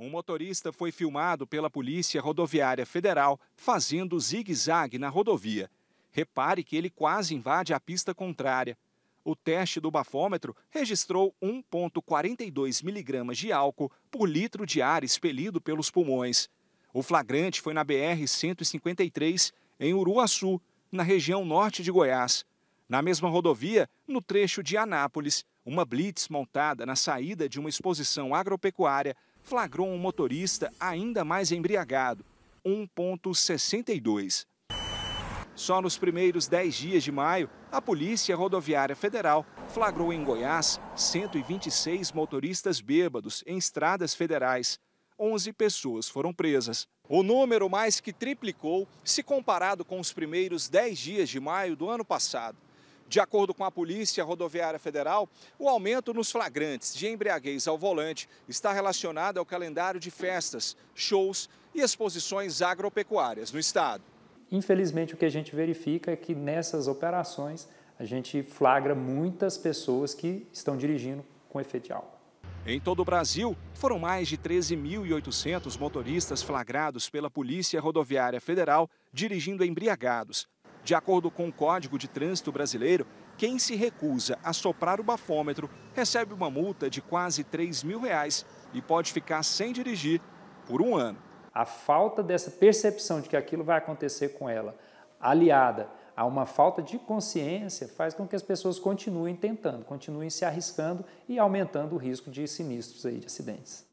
Um motorista foi filmado pela Polícia Rodoviária Federal fazendo zigue-zague na rodovia. Repare que ele quase invade a pista contrária. O teste do bafômetro registrou 1,42 miligramas de álcool por litro de ar expelido pelos pulmões. O flagrante foi na BR-153, em Uruaçu, na região norte de Goiás. Na mesma rodovia, no trecho de Anápolis, uma blitz montada na saída de uma exposição agropecuária flagrou um motorista ainda mais embriagado, 1,62. Só nos primeiros 10 dias de maio, a Polícia Rodoviária Federal flagrou em Goiás 126 motoristas bêbados em estradas federais. 11 pessoas foram presas. O número mais que triplicou se comparado com os primeiros 10 dias de maio do ano passado. De acordo com a Polícia Rodoviária Federal, o aumento nos flagrantes de embriaguez ao volante está relacionado ao calendário de festas, shows e exposições agropecuárias no estado. Infelizmente, o que a gente verifica é que nessas operações a gente flagra muitas pessoas que estão dirigindo com efeito de álcool. Em todo o Brasil, foram mais de 13.800 motoristas flagrados pela Polícia Rodoviária Federal dirigindo embriagados, de acordo com o Código de Trânsito Brasileiro, quem se recusa a soprar o bafômetro recebe uma multa de quase 3 mil reais e pode ficar sem dirigir por um ano. A falta dessa percepção de que aquilo vai acontecer com ela, aliada a uma falta de consciência, faz com que as pessoas continuem tentando, continuem se arriscando e aumentando o risco de sinistros aí, de acidentes.